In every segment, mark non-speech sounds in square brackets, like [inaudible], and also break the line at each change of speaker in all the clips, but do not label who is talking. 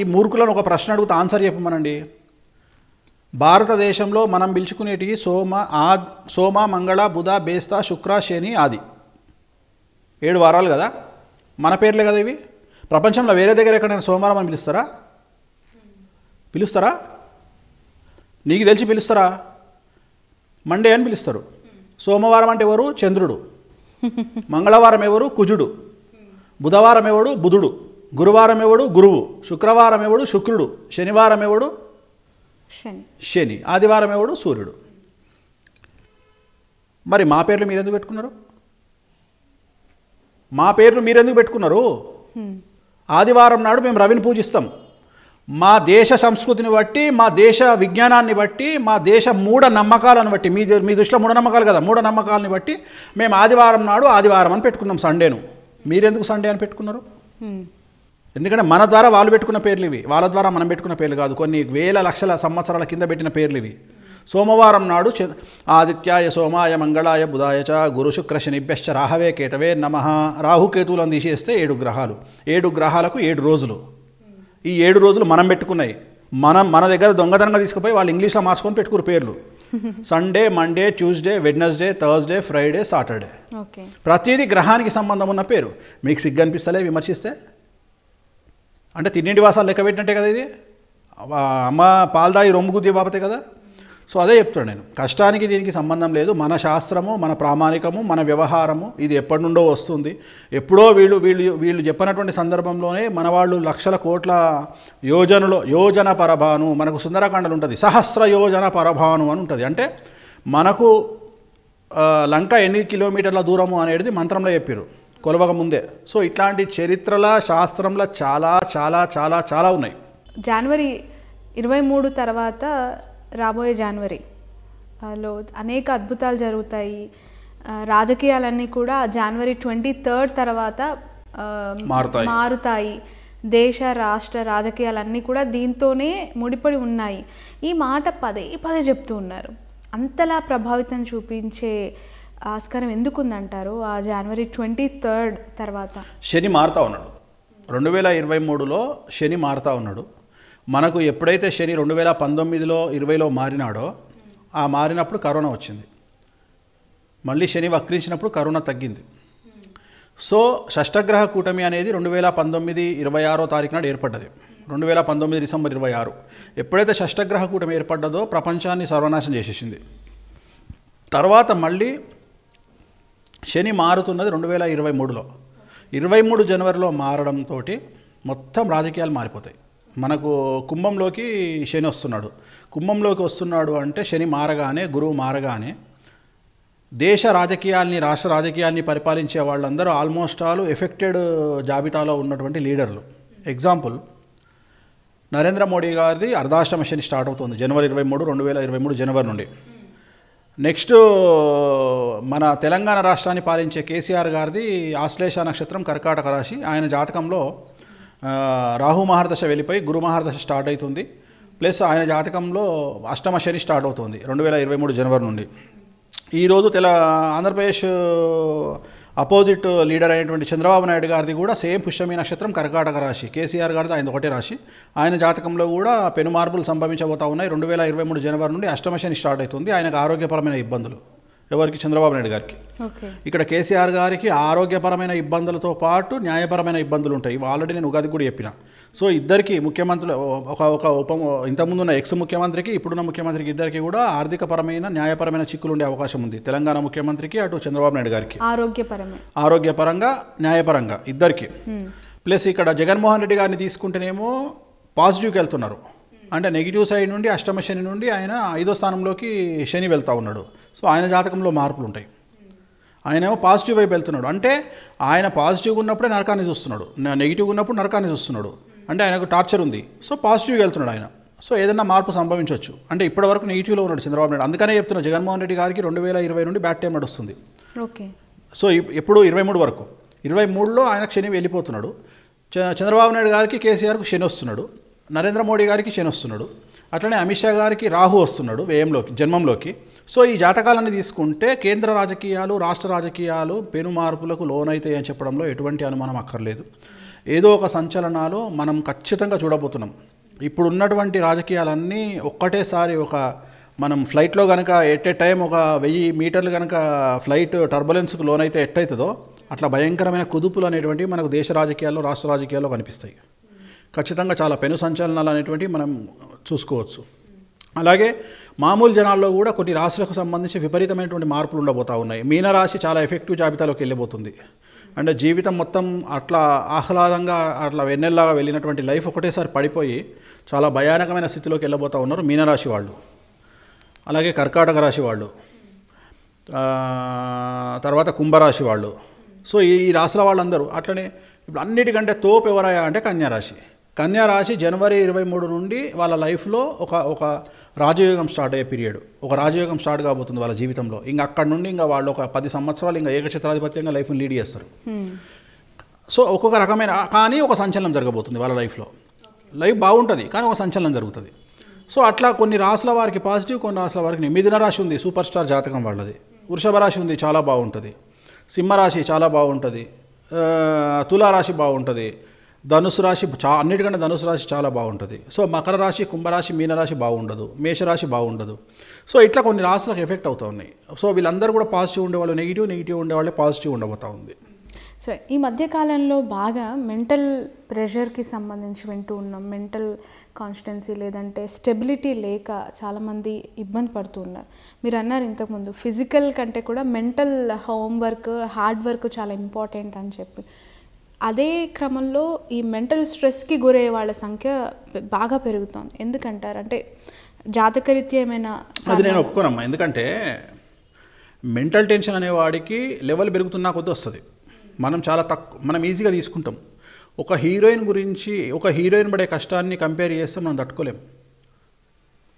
ఈ మూర్ఖులను ఒక ప్రశ్న అడుగుతా ఆన్సర్ చెప్పమనండి భారతదేశంలో మనం పిలుచుకునేటివి సోమ ఆ సోమ మంగళ బుధ బేస్త శుక్ర శని ఆది ఏడు వారాలు కదా మన పేర్లే కదా ఇవి ప్రపంచంలో వేరే దగ్గర ఎక్కడైనా సోమవారం అని పిలుస్తారా పిలుస్తారా నీకు తెలిసి పిలుస్తారా మండే అని పిలుస్తారు సోమవారం అంటే ఎవరు చంద్రుడు [laughs] మంగళవారం ఎవరు కుజుడు బుధవారం ఎవడు బుధుడు గురువారం ఎవడు గురువు శుక్రవారం ఎవడు శుక్రుడు శనివారం ఎవడు శని ఆదివారం ఎవడు సూర్యుడు మరి మా పేర్లు మీరు ఎందుకు పెట్టుకున్నారు మా పేర్లు మీరెందుకు పెట్టుకున్నారు ఆదివారం నాడు మేము రవిని పూజిస్తాం మా దేశ సంస్కృతిని బట్టి మా దేశ విజ్ఞానాన్ని బట్టి మా దేశ మూఢ నమ్మకాలను బట్టి మీ మీ దృష్టిలో మూఢనమ్మకాలు కదా మూఢనమ్మకాలను బట్టి మేము ఆదివారం నాడు ఆదివారం అని పెట్టుకున్నాం సండేను మీరెందుకు సండే అని పెట్టుకున్నారు ఎందుకంటే మన ద్వారా వాళ్ళు పెట్టుకున్న పేర్లు ఇవి వాళ్ళ ద్వారా మనం పెట్టుకున్న పేర్లు కాదు కొన్ని వేల లక్షల సంవత్సరాల కింద పెట్టిన పేర్లు ఇవి సోమవారం నాడు ఆదిత్యాయ సోమాయ మంగళాయ బుధాయ చ గురు శుక్ర శనిభ్యశ్చ రాహవే కేతవే నమ రాహుకేతువులను తీసేస్తే ఏడు గ్రహాలు ఏడు గ్రహాలకు ఏడు రోజులు ఈ ఏడు రోజులు మనం పెట్టుకున్నాయి మనం మన దగ్గర దొంగతనంగా తీసుకుపోయి వాళ్ళు ఇంగ్లీష్లో మార్చుకొని పెట్టుకురు పేర్లు [laughs] Sunday Monday Tuesday Wednesday Thursday Friday Saturday ప్రతిదీ గ్రహానికి సంబంధం ఉన్న పేరు మీకు సిగ్గు అనిపిస్తలే విమర్శిస్తే అంటే తిన్నింటి వాసాలు లెక్క పెట్టినట్టే కదా ఇది అమ్మ పాల్దాయి రొమ్ము గుద్దే బాబతే కదా సో అదే చెప్తాను నేను కష్టానికి దీనికి సంబంధం లేదు మన శాస్త్రము మన ప్రామాణికము మన వ్యవహారము ఇది ఎప్పటి నుండో వస్తుంది ఎప్పుడో వీళ్ళు వీళ్ళు వీళ్ళు చెప్పినటువంటి సందర్భంలోనే మన వాళ్ళు లక్షల కోట్ల యోజనలో యోజన పరభాను మనకు సుందరకాండలు ఉంటుంది సహస్ర యోజన పరభాను అని ఉంటుంది అంటే మనకు లంక ఎన్ని కిలోమీటర్ల దూరము అనేది మంత్రంలో చెప్పారు ముందే సో ఇట్లాంటి చరిత్రల శాస్త్రంలో చాలా చాలా చాలా చాలా ఉన్నాయి
జనవరి ఇరవై మూడు తర్వాత రాబోయే జనవరి లో అనేక అద్భుతాలు జరుగుతాయి రాజకీయాలన్నీ కూడా జనవరి ట్వంటీ థర్డ్ తర్వాత మారుతాయి దేశ రాష్ట్ర రాజకీయాలన్నీ కూడా దీంతోనే ముడిపడి ఉన్నాయి ఈ మాట పదే పదే చెప్తూ ఉన్నారు అంతలా ప్రభావితం చూపించే ఆస్కారం ఎందుకు ఉందంటారు ఆ జనవరి ట్వంటీ థర్డ్ తర్వాత
శని మారుతా ఉన్నాడు రెండు వేల ఇరవై మూడులో శని మారుతా ఉన్నాడు మనకు ఎప్పుడైతే శని రెండు వేల పంతొమ్మిదిలో ఇరవైలో మారినాడో ఆ మారినప్పుడు కరోనా వచ్చింది మళ్ళీ శని వక్రించినప్పుడు కరోనా తగ్గింది సో షష్టగ్రహ కూటమి అనేది రెండు వేల పంతొమ్మిది ఇరవై ఆరో తారీఖు నాడు ఏర్పడ్డది రెండు వేల పంతొమ్మిది డిసెంబర్ ఇరవై ఆరు ఎప్పుడైతే షష్టగ్రహ కూటమి ఏర్పడ్డదో ప్రపంచాన్ని సర్వనాశం చేసేసింది తర్వాత మళ్ళీ శని మారుతున్నది రెండు వేల ఇరవై మూడులో ఇరవై మూడు జనవరిలో మారడంతో మొత్తం రాజకీయాలు మారిపోతాయి మనకు కుంభంలోకి శని వస్తున్నాడు కుంభంలోకి వస్తున్నాడు అంటే శని మారగానే గురువు మారగానే దేశ రాజకీయాల్ని రాష్ట్ర రాజకీయాల్ని పరిపాలించే వాళ్ళందరూ ఆల్మోస్ట్ ఆల్ ఎఫెక్టెడ్ జాబితాలో ఉన్నటువంటి లీడర్లు ఎగ్జాంపుల్ నరేంద్ర మోడీ గారిది అర్ధాష్టమ శని స్టార్ట్ అవుతుంది జనవరి ఇరవై మూడు రెండు వేల ఇరవై మూడు జనవరి నుండి నెక్స్ట్ మన తెలంగాణ రాష్ట్రాన్ని పాలించే కేసీఆర్ గారిది ఆశ్లేష నక్షత్రం కర్కాటక రాశి ఆయన జాతకంలో రాహు మహర్దశ వెళ్ళిపోయి గురు మహర్దశ స్టార్ట్ అవుతుంది ప్లస్ ఆయన జాతకంలో అష్టమ శని స్టార్ట్ అవుతుంది రెండు వేల ఇరవై మూడు జనవరి నుండి ఈరోజు తెల ఆంధ్రప్రదేశ్ అపోజిట్ లీడర్ అయినటువంటి చంద్రబాబు నాయుడు గారిది కూడా సేమ్ పుష్యమి నక్షత్రం కర్కాటక రాశి కేసీఆర్ గారిది ఆయన ఒకటే రాశి ఆయన జాతకంలో కూడా పెను మార్పులు సంభవించబోతా ఉన్నాయి రెండు వేల ఇరవై మూడు జనవరి నుండి అష్టమశని స్టార్ట్ అవుతుంది ఆయనకు ఆరోగ్యపరమైన ఇబ్బందులు ఎవరికి చంద్రబాబు నాయుడు గారికి ఇక్కడ కేసీఆర్ గారికి ఆరోగ్యపరమైన ఇబ్బందులతో పాటు న్యాయపరమైన ఇబ్బందులు ఉంటాయి ఆల్రెడీ నేను ఉగాది కూడా చెప్పిన సో ఇద్దరికి ముఖ్యమంత్రులు ఒక ఒక ఉప ఇంతకుముందు ఉన్న ఎక్స్ ముఖ్యమంత్రికి ఇప్పుడున్న ముఖ్యమంత్రికి ఇద్దరికి కూడా ఆర్థికపరమైన న్యాయపరమైన చిక్కులు ఉండే అవకాశం ఉంది తెలంగాణ ముఖ్యమంత్రికి అటు చంద్రబాబు నాయుడు గారికి
ఆరోగ్యపరంగా
ఆరోగ్యపరంగా న్యాయపరంగా ఇద్దరికి ప్లస్ ఇక్కడ జగన్మోహన్ రెడ్డి గారిని తీసుకుంటేనేమో పాజిటివ్కి వెళ్తున్నారు అంటే నెగిటివ్ సైడ్ నుండి అష్టమ శని నుండి ఆయన ఐదో స్థానంలోకి శని వెళ్తూ ఉన్నాడు సో ఆయన జాతకంలో మార్పులు ఉంటాయి ఆయనేమో పాజిటివ్ వైపు వెళ్తున్నాడు అంటే ఆయన పాజిటివ్గా ఉన్నప్పుడే నరకాన్ని చూస్తున్నాడు నెగిటివ్గా ఉన్నప్పుడు నరకాన్ని చూస్తున్నాడు అంటే ఆయనకు టార్చర్ ఉంది సో పాజిటివ్గా వెళ్తున్నాడు ఆయన సో ఏదైనా మార్పు సంభవించవచ్చు అంటే ఇప్పటి వరకు నెగిటివ్లో ఉన్నాడు చంద్రబాబు నాయుడు అందుకనే చెప్తున్నా జగన్మోహన్ రెడ్డి గారికి రెండు వేల ఇరవై నుండి బ్యాట్ టైం నడుస్తుంది ఓకే సో ఎప్పుడు ఇరవై మూడు వరకు ఇరవై మూడులో ఆయన శని వెళ్ళిపోతున్నాడు చంద్రబాబు నాయుడు గారికి కేసీఆర్కు శని వస్తున్నాడు నరేంద్ర మోడీ గారికి శని వస్తున్నాడు అట్లనే అమిత్ షా గారికి రాహు వస్తున్నాడు వ్యయంలోకి జన్మంలోకి సో ఈ జాతకాలన్నీ తీసుకుంటే కేంద్ర రాజకీయాలు రాష్ట్ర రాజకీయాలు పెను మార్పులకు లోనైతాయి అని చెప్పడంలో ఎటువంటి అనుమానం అక్కర్లేదు ఏదో ఒక సంచలనాలు మనం ఖచ్చితంగా చూడబోతున్నాం ఇప్పుడు ఉన్నటువంటి రాజకీయాలన్నీ ఒక్కటేసారి ఒక మనం ఫ్లైట్లో కనుక ఎట్ ఏ టైం ఒక వెయ్యి మీటర్లు కనుక ఫ్లైట్ టర్బులెన్స్కి లోనైతే ఎట్టయితుందో అట్లా భయంకరమైన కుదుపులు అనేటువంటివి మనకు దేశ రాజకీయాల్లో రాష్ట్ర రాజకీయాల్లో కనిపిస్తాయి ఖచ్చితంగా చాలా పెను సంచలనాలు అనేటువంటివి మనం చూసుకోవచ్చు అలాగే మామూలు జనాల్లో కూడా కొన్ని రాశులకు సంబంధించి విపరీతమైనటువంటి మార్పులు ఉండబోతూ ఉన్నాయి మీనరాశి చాలా ఎఫెక్టివ్ జాబితాలోకి వెళ్ళిపోతుంది అండ్ జీవితం మొత్తం అట్లా ఆహ్లాదంగా అట్లా వెన్నెల్లాగా వెళ్ళినటువంటి లైఫ్ ఒకటేసారి పడిపోయి చాలా భయానకమైన స్థితిలోకి వెళ్ళబోతూ ఉన్నారు మీనరాశి వాళ్ళు అలాగే కర్కాటక రాశి వాళ్ళు తర్వాత కుంభరాశి వాళ్ళు సో ఈ రాశుల వాళ్ళందరూ అట్లనే ఇప్పుడు అన్నిటికంటే తోపు ఎవరాయా అంటే కన్యారాశి కన్యా రాశి జనవరి ఇరవై మూడు నుండి వాళ్ళ లైఫ్లో ఒక ఒక రాజయోగం స్టార్ట్ అయ్యే పీరియడ్ ఒక రాజయోగం స్టార్ట్ కాబోతుంది వాళ్ళ జీవితంలో ఇంకా అక్కడ నుండి ఇంకా వాళ్ళు ఒక పది సంవత్సరాలు ఇంకా ఏకచిత్రాధిపత్యంగా లైఫ్ని లీడ్ చేస్తారు సో ఒక్కొక్క రకమైన కానీ ఒక సంచలనం జరగబోతుంది వాళ్ళ లైఫ్లో లైఫ్ బాగుంటుంది కానీ ఒక సంచలనం జరుగుతుంది సో అట్లా కొన్ని రాసుల వారికి పాజిటివ్ కొన్ని రాసుల వారికి మిథున రాశి ఉంది సూపర్ స్టార్ జాతకం వాళ్ళది వృషభ రాశి ఉంది చాలా బాగుంటుంది సింహరాశి చాలా బాగుంటుంది తులారాశి బాగుంటుంది ధనుసు రాశి చా అన్నిటికంటే ధనుసు రాశి చాలా బాగుంటుంది సో మకర రాశి కుంభరాశి మీనరాశి బాగుండదు మేషరాశి బాగుండదు సో ఇట్లా కొన్ని రాశులకు ఎఫెక్ట్ అవుతూ ఉన్నాయి సో వీళ్ళందరూ కూడా పాజిటివ్ ఉండేవాళ్ళు నెగిటివ్ నెగిటివ్ ఉండేవాళ్ళే పాజిటివ్ ఉండబోతూ ఉంది
సో ఈ మధ్యకాలంలో బాగా మెంటల్ ప్రెషర్కి సంబంధించి వింటూ ఉన్నాం మెంటల్ కాన్స్టెన్సీ లేదంటే స్టెబిలిటీ లేక చాలామంది ఇబ్బంది పడుతూ ఉన్నారు మీరు అన్నారు ఇంతకుముందు ఫిజికల్ కంటే కూడా మెంటల్ హోంవర్క్ హార్డ్ వర్క్ చాలా ఇంపార్టెంట్ అని చెప్పి అదే క్రమంలో ఈ మెంటల్ స్ట్రెస్కి గురయ్యే వాళ్ళ సంఖ్య బాగా పెరుగుతుంది ఎందుకంటారు అంటే జాతకరీత్య ఏమైనా అది నేను ఒప్పుకోనమ్మా
ఎందుకంటే మెంటల్ టెన్షన్ అనేవాడికి లెవెల్ పెరుగుతున్నా కొద్ది వస్తుంది మనం చాలా తక్కువ మనం ఈజీగా తీసుకుంటాం ఒక హీరోయిన్ గురించి ఒక హీరోయిన్ పడే కష్టాన్ని కంపేర్ చేస్తే మనం తట్టుకోలేం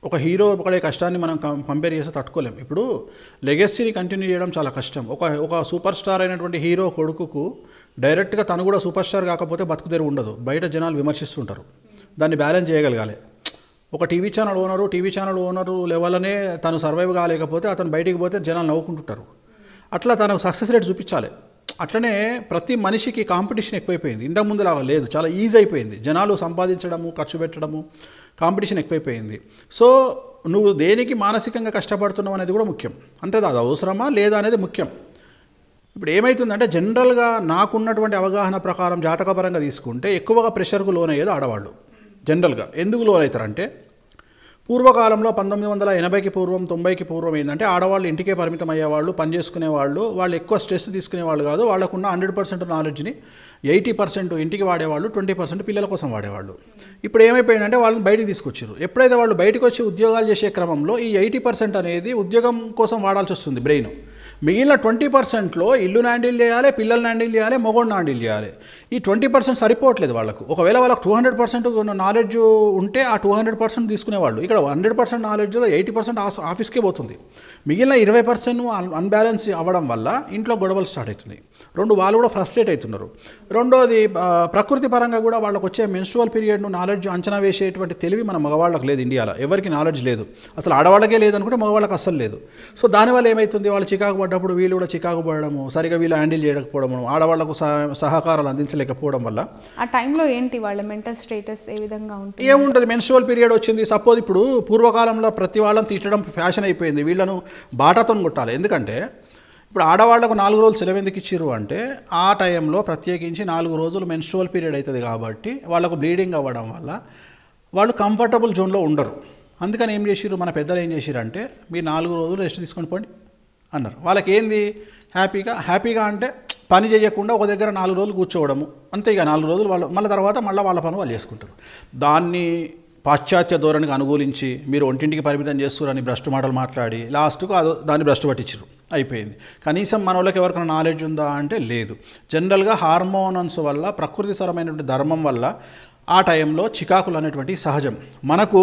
ఒక హీరో పడే కష్టాన్ని మనం కంపేర్ చేస్తే తట్టుకోలేం ఇప్పుడు లెగసీని కంటిన్యూ చేయడం చాలా కష్టం ఒక ఒక సూపర్ స్టార్ అయినటువంటి హీరో కొడుకుకు డైరెక్ట్గా తను కూడా సూపర్ స్టార్ కాకపోతే బతుకుదేరు ఉండదు బయట జనాలు విమర్శిస్తుంటారు దాన్ని బ్యాలెన్స్ చేయగలగాలి ఒక TV channel owner TV channel owner లెవెల్నే తను సర్వైవ్ కాలేకపోతే అతను బయటికి పోతే జనాలు నవ్వుకుంటుంటారు అట్లా తనకు సక్సెస్ రేట్ చూపించాలి అట్లనే ప్రతి మనిషికి కాంపిటీషన్ ఎక్కువైపోయింది ఇంతకుముందులాగా లేదు చాలా ఈజీ అయిపోయింది జనాలు సంపాదించడము ఖర్చు పెట్టడము కాంపిటీషన్ ఎక్కువైపోయింది సో నువ్వు దేనికి మానసికంగా కష్టపడుతున్నావు అనేది కూడా ముఖ్యం అంటే అది అవసరమా లేదా అనేది ముఖ్యం ఇప్పుడు ఏమవుతుందంటే జనరల్గా నాకున్నటువంటి అవగాహన ప్రకారం జాతకపరంగా తీసుకుంటే ఎక్కువగా ప్రెషర్కు లోనయ్యేది ఆడవాళ్ళు జనరల్గా ఎందుకు లోన్ అవుతారంటే పూర్వకాలంలో పంతొమ్మిది వందల ఎనభైకి పూర్వం తొంభైకి పూర్వం ఏంటంటే ఆడవాళ్ళు ఇంటికే పరిమితం అయ్యేవాళ్ళు పని చేసుకునేవాళ్ళు వాళ్ళు ఎక్కువ స్ట్రెస్ తీసుకునేవాళ్ళు కాదు వాళ్ళకున్న హండ్రెడ్ పర్సెంట్ నాలెడ్జ్ని ఎయిటీ పర్సెంట్ ఇంటికి వాడేవాళ్ళు ట్వంటీ పర్సెంట్ పిల్లల కోసం వాడేవాళ్ళు ఇప్పుడు ఏమైపోయిందంటే వాళ్ళని బయటికి తీసుకొచ్చారు ఎప్పుడైతే వాళ్ళు బయటకు వచ్చి ఉద్యోగాలు చేసే క్రమంలో ఈ ఎయిటీ పర్సెంట్ అనేది ఉద్యోగం కోసం వాడాల్సి వస్తుంది బ్రెయిన్ మిగిలిన ట్వంటీ పర్సెంట్లో ఇల్లు హ్యాండిల్ చేయాలి పిల్లల్ని హ్యాండిల్ చేయాలి మొగోడిని హ్యాండిల్ చేయాలి ఈ ట్వంటీ పర్సెంట్ సరిపోవట్లేదు వాళ్ళకు ఒకవేళ వాళ్ళకి టూ హండ్రెడ్ పర్సెంట్ నాలెడ్జ్ ఉంటే ఆ టూ హండ్రెడ్ పర్సెంట్ తీసుకునేవాళ్ళు ఇక్కడ హండ్రెడ్ పర్సెంట్ నాలెడ్జ్లో ఎయిటీ పర్సెంట్ ఆఫీస్కే పోతుంది మిగిలిన ఇరవై పర్సెంట్ అన్బ్యాలెన్స్ అవ్వడం వల్ల ఇంట్లో గొడవలు స్టార్ట్ అవుతుంది రెండు వాళ్ళు కూడా ఫ్రస్ట్రేట్ అవుతున్నారు రెండోది ప్రకృతి పరంగా కూడా వాళ్ళకు వచ్చే మెన్స్ట్రువల్ పీరియడ్ను నాలెడ్జ్ అంచనా వేసేటువంటి తెలివి మన మగవాళ్ళకి లేదు ఇండియాలో ఎవరికి నాలెడ్జ్ లేదు అసలు ఆడవాళ్ళకే లేదనుకుంటే మగవాళ్ళకి అసలు లేదు సో దానివల్ల ఏమవుతుంది వాళ్ళు చికాకు పడ్డప్పుడు వీళ్ళు కూడా చికాకు పడము సరిగా వీళ్ళు హ్యాండిల్ చేయకపోవడము ఆడవాళ్లకు సహకారాలు అందించలేకపోవడం వల్ల
ఆ టైంలో ఏంటి వాళ్ళ మెంటల్ స్టేటస్ ఏ విధంగా ఉంటుంది ఏముంటుంది
మెన్స్ట్రువల్ పీరియడ్ వచ్చింది సపోజ్ ఇప్పుడు పూర్వకాలంలో ప్రతి వాళ్ళని తీర్చడం ఫ్యాషన్ అయిపోయింది వీళ్ళను బాటతో కొట్టాలి ఎందుకంటే ఇప్పుడు ఆడవాళ్లకు నాలుగు రోజులు సెలవు ఎందుకు ఇచ్చారు అంటే ఆ టైంలో ప్రత్యేకించి నాలుగు రోజులు మెన్స్ట్రువల్ పీరియడ్ అవుతుంది కాబట్టి వాళ్ళకు బ్లీడింగ్ అవ్వడం వల్ల వాళ్ళు కంఫర్టబుల్ జోన్లో ఉండరు అందుకని ఏం చేసిర్రు మన పెద్దలు ఏం చేసిరంటే మీరు నాలుగు రోజులు రెస్ట్ తీసుకొని పోండి అన్నారు వాళ్ళకి ఏంది హ్యాపీగా హ్యాపీగా అంటే పని చేయకుండా ఒక దగ్గర నాలుగు రోజులు కూర్చోవడము అంతే ఇక నాలుగు రోజులు వాళ్ళు మళ్ళీ తర్వాత మళ్ళీ వాళ్ళ పని వాళ్ళు చేసుకుంటారు దాన్ని పాశ్చాత్య ధోరణికి అనుకూలించి మీరు ఒంటింటికి పరిమితం చేసుకురని భ్రష్టు మాటలు మాట్లాడి లాస్ట్కు అది దాన్ని భ్రష్టు పట్టించరు అయిపోయింది కనీసం మన వాళ్ళకి ఎవరికైనా నాలెడ్జ్ ఉందా అంటే లేదు జనరల్గా హార్మోనన్స్ వల్ల ప్రకృతి సరమైనటువంటి ధర్మం వల్ల ఆ టైంలో చికాకులు అనేటువంటి సహజం మనకు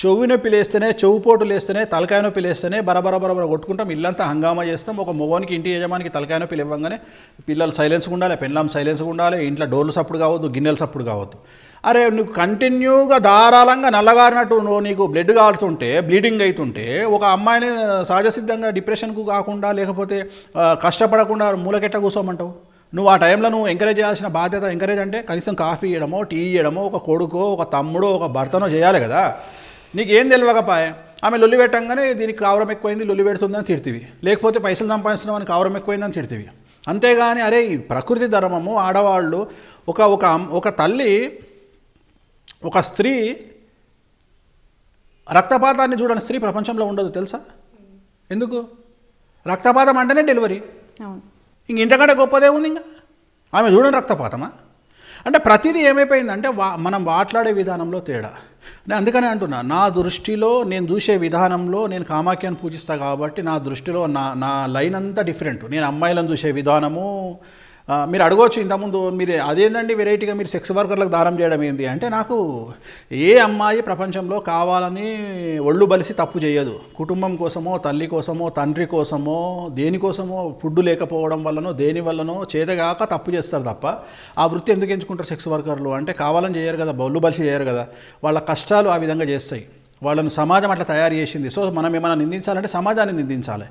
చెవు నొప్పి లేస్తేనే చెవు పోటు లేస్తేనే తలకాయ నొప్పి లేస్తేనే బరబర బరబర కొట్టుకుంటాం ఇల్లంతా హంగామా చేస్తాం ఒక మొగానికి ఇంటి యజమానికి తలకాయ నొప్పి ఇవ్వగానే పిల్లలు సైలెన్స్గా ఉండాలి పెన్లాం సైలెన్స్గా ఉండాలి ఇంట్లో డోర్లు సప్పుడు కావద్దు గిన్నెలు సప్పుడు కావద్దు అరే నువ్వు కంటిన్యూగా ధారాళంగా నల్లగారినట్టు నువ్వు నీకు బ్లడ్ కాలుతుంటే బ్లీడింగ్ అవుతుంటే ఒక అమ్మాయిని సహజసిద్ధంగా డిప్రెషన్కు కాకుండా లేకపోతే కష్టపడకుండా మూలకెట్ట కూర్చోమంటావు నువ్వు ఆ టైంలో నువ్వు ఎంకరేజ్ చేయాల్సిన బాధ్యత ఎంకరేజ్ అంటే కనీసం కాఫీ ఇవ్వడమో టీ ఇవ్వడమో ఒక కొడుకో ఒక తమ్ముడో ఒక భర్తనో చేయాలి కదా నీకు ఏం తెలియకపాయే ఆమె లొల్లి పెట్టంగానే దీనికి కావరం ఎక్కువైంది లొల్లి పెడుతుందని తిడుతుంది లేకపోతే పైసలు సంపాదిస్తున్నాం అని కావరం ఎక్కువైందని తిడుతుంది అంతేగాని అరే ప్రకృతి ధర్మము ఆడవాళ్ళు ఒక ఒక ఒక తల్లి ఒక స్త్రీ రక్తపాతాన్ని చూడని స్త్రీ ప్రపంచంలో ఉండదు తెలుసా ఎందుకు రక్తపాతం అంటేనే డెలివరీ ఇంక ఇంతకంటే గొప్పదే ఉంది ఇంకా ఆమె చూడని రక్తపాతమా అంటే ప్రతిదీ ఏమైపోయిందంటే వా మనం మాట్లాడే విధానంలో తేడా అందుకనే అంటున్నా నా దృష్టిలో నేను చూసే విధానంలో నేను కామాఖ్యను పూజిస్తాను కాబట్టి నా దృష్టిలో నా నా లైన్ అంతా డిఫరెంట్ నేను అమ్మాయిలను చూసే విధానము మీరు అడగవచ్చు ఇంతకుముందు మీరు అదేందండి వెరైటీగా మీరు సెక్స్ వర్కర్లకు దారం చేయడం ఏంది అంటే నాకు ఏ అమ్మాయి ప్రపంచంలో కావాలని ఒళ్ళు బలిసి తప్పు చేయదు కుటుంబం కోసమో తల్లి కోసమో తండ్రి కోసమో దేనికోసమో ఫుడ్ లేకపోవడం వల్లనో దేని వల్లనో చేదగాక తప్పు చేస్తారు తప్ప ఆ వృత్తి ఎందుకు ఎంచుకుంటారు సెక్స్ వర్కర్లు అంటే కావాలని చేయరు కదా ఒళ్ళు బలిసి చేయరు కదా వాళ్ళ కష్టాలు ఆ విధంగా చేస్తాయి వాళ్ళను సమాజం అట్లా తయారు చేసింది సో మనం ఏమైనా నిందించాలంటే సమాజాన్ని నిందించాలి